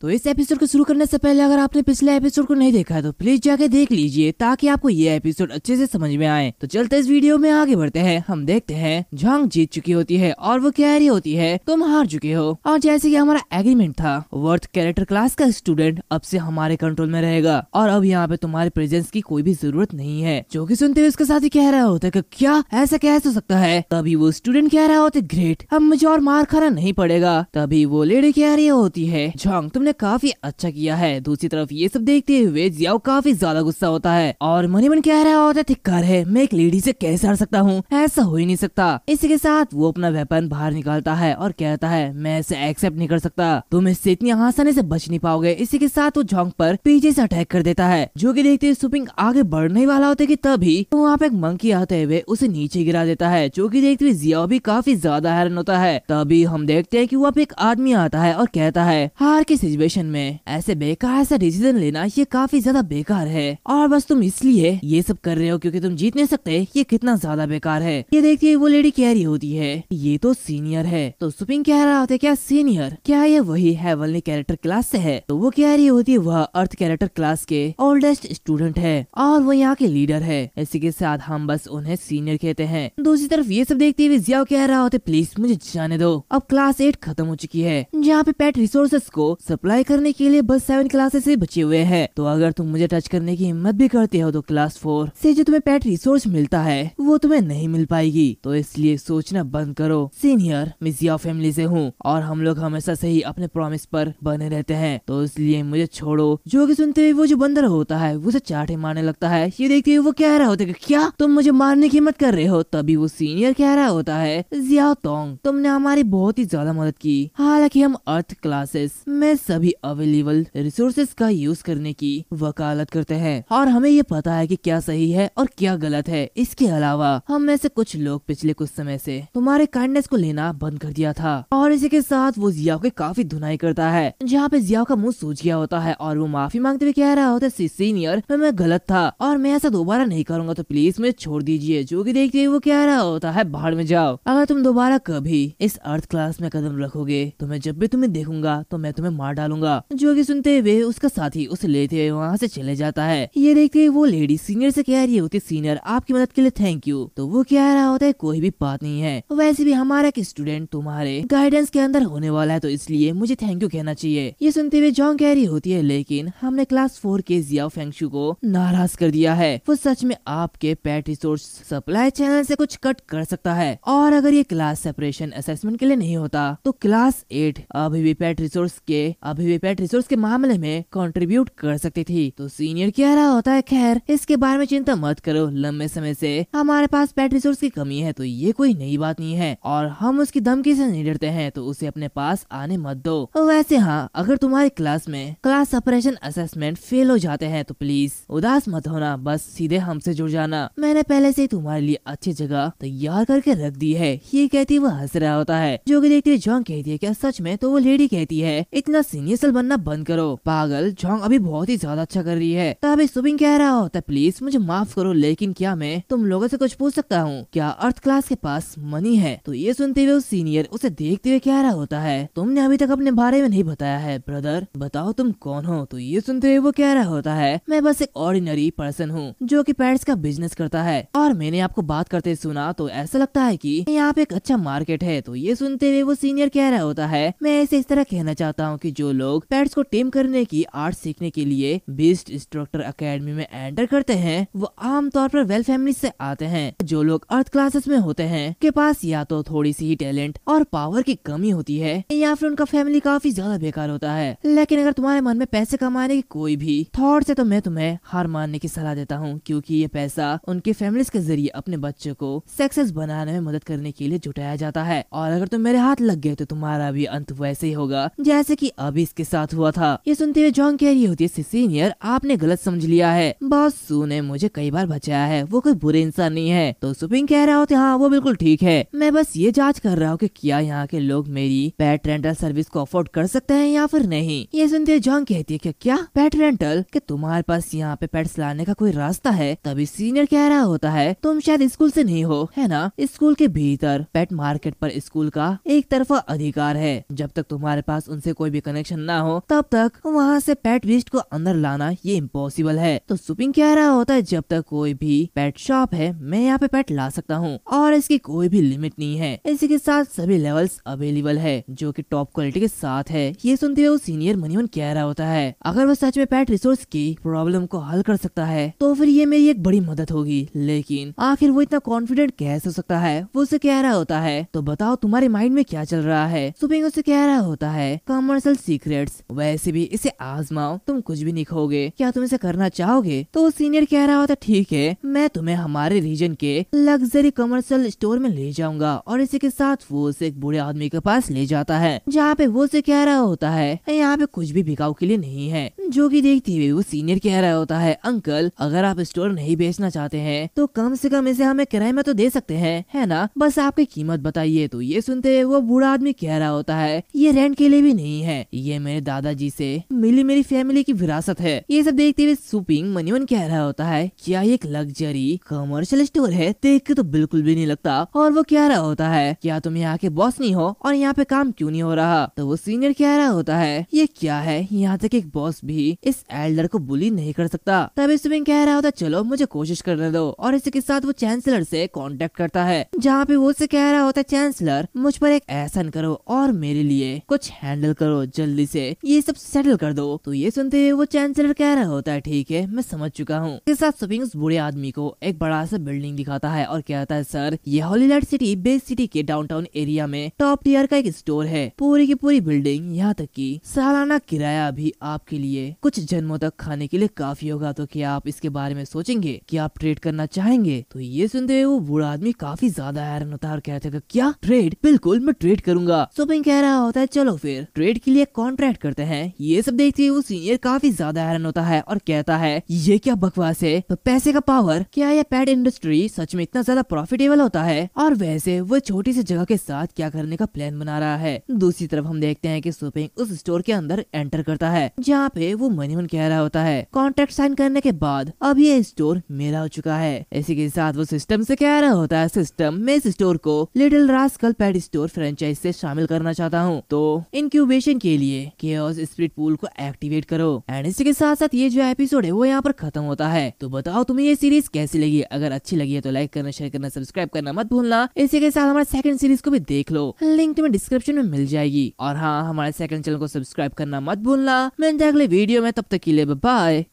तो इस एपिसोड को शुरू करने से पहले अगर आपने पिछले एपिसोड को नहीं देखा है तो प्लीज जाके देख लीजिए ताकि आपको ये एपिसोड अच्छे से समझ में आए तो चलते इस वीडियो में आगे बढ़ते हैं हम देखते हैं झांग जीत चुकी होती है और वो कह रही होती है तुम हार चुके हो और जैसे की हमारा एग्रीमेंट था वर्थ कैरेक्टर क्लास का स्टूडेंट अब से हमारे कंट्रोल में रहेगा और अब यहाँ पे तुम्हारे प्रेजेंस की कोई भी जरूरत नहीं है जो की सुनते हुए उसके साथ ही कह रहा होता है क्या ऐसा कैसे हो तो सकता है तभी वो स्टूडेंट कह रहा होता ग्रेट अब मुझे और मार खाना नहीं पड़ेगा तभी वो लेडी कह रही होती है झांग तुम ने काफी अच्छा किया है दूसरी तरफ ये सब देखते हुए जियाओ काफी ज्यादा गुस्सा होता है और मनी मन कह रहा होता है कर तो है मैं एक लेडी से कैसे हार सकता हूँ ऐसा हो ही नहीं सकता इसी के साथ वो अपना वेपन बाहर निकालता है और कहता है मैं इसे एक्सेप्ट नहीं कर सकता तुम इससे इतनी आसानी से बच नहीं पाओगे इसी के साथ वो झोंक पर पीछे से अटैक कर देता है जो की देखते हुए सुपिंग आगे बढ़ने वाला होता है की तभी वहाँ पे एक मंकी आते हुए उसे नीचे गिरा देता है जो की देखते हुए जियाओ भी काफी ज्यादा हैरान होता है तभी हम देखते हैं कि वहाँ पे एक आदमी आता है और कहता है हार के सिचुएशन में ऐसे बेकार ऐसा डिसीजन लेना ये काफी ज्यादा बेकार है और बस तुम इसलिए ये सब कर रहे हो क्योंकि तुम जीत नहीं सकते ये कितना ज्यादा बेकार है ये देखिए वो लेडी कह रही होती है ये तो सीनियर है तो सुपिंग कह रहा होता है क्या सीनियर क्या ये वही है कैरेक्टर क्लास से है तो वो कह रही होती है वह अर्थ कैरेक्टर क्लास के ओल्डेस्ट स्टूडेंट है और वो यहाँ के लीडर है इसी के साथ हम बस उन्हें सीनियर कहते हैं दूसरी तरफ ये सब देखते हुए जिया कह रहा होते प्लीज मुझे जाने दो अब क्लास एट खत्म हो चुकी है जहाँ पे पेट रिसोर्सेस को सब अप्लाई करने के लिए बस सेवन क्लासेस से बचे हुए हैं तो अगर तुम मुझे टच करने की हिम्मत भी करते हो तो क्लास फोर से जो तुम्हें पैट रिसोर्स मिलता है वो तुम्हें नहीं मिल पाएगी तो इसलिए सोचना बंद करो सीनियर मिजिया फैमिली से हूँ और हम लोग हमेशा से ही अपने प्रॉमिस पर बने रहते हैं तो इसलिए मुझे छोड़ो जो की सुनते हुए वो जो बंदर होता है उसे चाटे मारने लगता है ये देखते हुए वो कह रहा होता है क्या तुम मुझे मारने की हिम्मत कर रहे हो तभी वो सीनियर कह रहा होता है जिया तुमने हमारी बहुत ही ज्यादा मदद की हालांकि हम अर्थ क्लासेस में सभी अवेलेबल रिसोर्सेज का यूज करने की वकालत करते हैं और हमें ये पता है कि क्या सही है और क्या गलत है इसके अलावा हम में से कुछ लोग पिछले कुछ समय से तुम्हारे काइंडनेस को लेना बंद कर दिया था और इसी के साथ वो जियाओ की काफी धुनाई करता है जहाँ पे जियाओ का मुंह सूझ गया होता है और वो माफी मांगते हुए कह रहा होता है सीनियर मैं मैं गलत था और मैं ऐसा दोबारा नहीं करूंगा तो प्लीज मुझे छोड़ दीजिए जो की देखते हुए वो कह रहा होता है बाहर में जाओ अगर तुम दोबारा कभी इस अर्थ क्लास में कदम रखोगे तो मैं जब भी तुम्हें देखूंगा तो मैं तुम्हें मार डाल डालूंगा जो की सुनते हुए उसका साथी उसे लेते हुए वहाँ से चले जाता है ये देखते हुए वो लेडी सीनियर से कह रही होती सीनियर आपकी मदद के लिए थैंक यू तो वो कह रहा होता है कोई भी बात नहीं है वैसे भी हमारा एक स्टूडेंट तुम्हारे गाइडेंस के अंदर होने वाला है तो इसलिए मुझे थैंक यू कहना चाहिए ये सुनते हुए जॉन कह रही होती है लेकिन हमने क्लास फोर के जिया फेंगशू को नाराज कर दिया है वो सच में आपके पेट रिसोर्स सप्लाई चैनल से कुछ कट कर सकता है और अगर ये क्लास सेपरेशन असेसमेंट के लिए नहीं होता तो क्लास एट अभी भी पेट रिसोर्स के अब पेट रिसोर्स के मामले में कंट्रीब्यूट कर सकती थी तो सीनियर क्या रहा होता है खैर इसके बारे में चिंता मत करो लंबे समय से हमारे पास पेट रिसोर्स की कमी है तो ये कोई नई बात नहीं है और हम उसकी धमकी से नहीं डरते हैं तो उसे अपने पास आने मत दो वैसे हाँ अगर तुम्हारी क्लास में क्लास ऑपरेशन असेसमेंट फेल हो जाते हैं तो प्लीज उदास मत होना बस सीधे हमसे जुड़ जाना मैंने पहले से तुम्हारे लिए अच्छी जगह तैयार करके रख दी है ये कहती वह हंस रहा होता है जो की देखती है जॉन कहती है क्या सच में तो वो लेडी कहती है इतना सीनियर यूनिसल बनना बंद करो पागल जोंग अभी बहुत ही ज्यादा अच्छा कर रही है अभी सुबिंग कह रहा तो प्लीज मुझे माफ करो लेकिन क्या मैं तुम लोगों से कुछ पूछ सकता हूँ क्या अर्थ क्लास के पास मनी है तो ये सुनते हुए उस सीनियर उसे देखते हुए कह रहा होता है तुमने अभी तक अपने बारे में नहीं बताया है ब्रदर बताओ तुम कौन हो तो ये सुनते हुए वो कह रहा होता है मैं बस एक ऑर्डिनरी पर्सन हूँ जो की पैड्स का बिजनेस करता है और मैंने आपको बात करते सुना तो ऐसा लगता है की यहाँ पे एक अच्छा मार्केट है तो ये सुनते हुए वो सीनियर कह रहा होता है मैं ऐसे इस तरह कहना चाहता हूँ की जो जो लोग पेट्स को टेम करने की आर्ट सीखने के लिए बेस्ट इंस्ट्रक्टर अकेडमी में एंटर करते हैं वो आमतौर पर वेल फैमिली से आते हैं जो लोग अर्थ क्लासेस में होते हैं के पास या तो थोड़ी सी ही टैलेंट और पावर की कमी होती है या फिर उनका फैमिली काफी ज्यादा बेकार होता है लेकिन अगर तुम्हारे मन में पैसे कमाने की कोई भी थॉट है तो मैं तुम्हें हार मानने की सलाह देता हूँ क्यूँकी ये पैसा उनके फैमिली के जरिए अपने बच्चों को सक्सेस बनाने में मदद करने के लिए जुटाया जाता है और अगर तुम मेरे हाथ लग गए तो तुम्हारा भी अंत वैसे ही होगा जैसे की अब भी इसके साथ हुआ था ये सुनते हुए जॉन कह रही होती है सीनियर आपने गलत समझ लिया है बात ने मुझे कई बार बचाया है वो कोई बुरे इंसान नहीं है तो सुपिंग कह रहा होते हाँ वो बिल्कुल ठीक है मैं बस ये जाँच कर रहा हूँ की क्या यहाँ के लोग मेरी पेट रेंटल सर्विस को अफोर्ड कर सकते हैं या फिर नहीं ये सुनते हुए जॉन कहती है की क्या पेट रेंटल के तुम्हारे पास यहाँ पे पेट्स लाने का कोई रास्ता है तभी सीनियर कह रहा होता है तुम शायद स्कूल से नहीं हो है ना स्कूल के भीतर पेट मार्केट पर स्कूल का एक तरफा अधिकार है जब तक तुम्हारे पास उनसे कोई भी कनेक्शन कनेक्शन ना हो तब तक वहाँ से पेट बिस्ट को अंदर लाना ये इम्पोसिबल है तो सुपिंग कह रहा होता है जब तक कोई भी पेट शॉप है मैं यहाँ पे पेट ला सकता हूँ और इसकी कोई भी लिमिट नहीं है इसी के साथ सभी लेवल्स अवेलेबल है जो की टॉप क्वालिटी के साथ है ये सुनते हुए सीनियर मनीमन कह रहा होता है अगर वो सच में पेट रिसोर्स की प्रॉब्लम को हल कर सकता है तो फिर ये मेरी एक बड़ी मदद होगी लेकिन आखिर वो इतना कॉन्फिडेंट कैसे हो सकता है वो उसे कह रहा होता है तो बताओ तुम्हारे माइंड में क्या चल रहा है सुपिंग उसे कह रहा होता है कमर्शियल सीक्रेट्स वैसे भी इसे आजमाओ तुम कुछ भी नहीं खोगे क्या तुम इसे करना चाहोगे तो सीनियर कह रहा होता ठीक है मैं तुम्हें हमारे रीजन के लग्जरी कमर्शियल स्टोर में ले जाऊंगा और इसी के साथ वो उसे एक बुढ़े आदमी के पास ले जाता है जहाँ पे वो उसे कह रहा होता है यहाँ पे कुछ भी बिकाऊ के लिए नहीं है जो की देखते हुए वो सीनियर कह रहा होता है अंकल अगर आप स्टोर नहीं बेचना चाहते हैं तो कम से कम इसे हमें किराए में तो दे सकते हैं है ना बस आपकी कीमत बताइए तो ये सुनते हुए वो बूढ़ा आदमी कह रहा होता है ये रेंट के लिए भी नहीं है ये मेरे दादाजी से मिली मेरी फैमिली की विरासत है ये सब देखते हुए सुपिंग मनीवन कह रहा होता है क्या ये एक लग्जरी कमर्शियल स्टोर है देख के तो बिल्कुल भी नहीं लगता और वो कह रहा होता है क्या तुम यहाँ के बॉस नहीं हो और यहाँ पे काम क्यूँ नहीं हो रहा तो वो सीनियर कह रहा होता है ये क्या है यहाँ तक एक बॉस भी इस एल्डर को बुली नहीं कर सकता तभी सुपिंग कह रहा होता चलो मुझे कोशिश करने दो और इसी के साथ वो चैंसलर से कांटेक्ट करता है जहाँ पे वो उसे कह रहा होता है चैंसलर मुझ पर एक एहसन करो और मेरे लिए कुछ हैंडल करो जल्दी जल्दी से ये सब सेटल कर दो तो ये सुनते हुए वो चैंसलर कह रहा होता है ठीक है मैं समझ चुका हूँ इसके साथ स्विंग्स बूढ़े आदमी को एक बड़ा सा बिल्डिंग दिखाता है और कहता है सर ये हॉलीलाइट सिटी बेस सिटी के डाउनटाउन एरिया में टॉप टीयर का एक स्टोर है पूरी की पूरी बिल्डिंग यहाँ तक की सालाना किराया भी आपके लिए कुछ जन्मों तक खाने के लिए काफी होगा तो क्या आप इसके बारे में सोचेंगे की आप ट्रेड करना चाहेंगे तो ये सुनते हुए वो बुढ़ा आदमी काफी ज्यादा हैरान होता है और कहते क्या ट्रेड बिल्कुल मैं ट्रेड करूंगा सुपिंग कह रहा होता है चलो फिर ट्रेड के लिए कौन कॉन्ट्रैक्ट करते हैं ये सब देखते हुए वो सीनियर काफी ज्यादा हैरान होता है और कहता है ये क्या बकवास है तो पैसे का पावर क्या यह पैड इंडस्ट्री सच में इतना ज्यादा प्रॉफिटेबल होता है और वैसे वो छोटी सी जगह के साथ क्या करने का प्लान बना रहा है दूसरी तरफ हम देखते हैं की सुपिंग उस स्टोर के अंदर एंटर करता है जहाँ पे वो मनीमन कह रहा होता है कॉन्ट्रैक्ट साइन करने के बाद अब ये स्टोर मेरा हो चुका है इसी के साथ वो सिस्टम से कह रहा होता है सिस्टम में इस स्टोर को little rascal pet store franchise से शामिल करना चाहता हूँ तो इनक्यूबेशन के लिए लिए स्प्रिट पूल को एक्टिवेट करो एंड इसी के साथ साथ ये जो एपिसोड है वो यहाँ पर खत्म होता है तो बताओ तुम्हें ये सीरीज कैसी लगी अगर अच्छी लगी है तो लाइक करना शेयर करना सब्सक्राइब करना मत भूलना इसी के साथ हमारे सेकंड सीरीज को भी देख लो लिंक तुम्हें डिस्क्रिप्शन में मिल जाएगी और हाँ हमारे सेकंड चैनल को सब्सक्राइब करना मत भूलना मिलते अगले वीडियो में तब तक के लिए बाय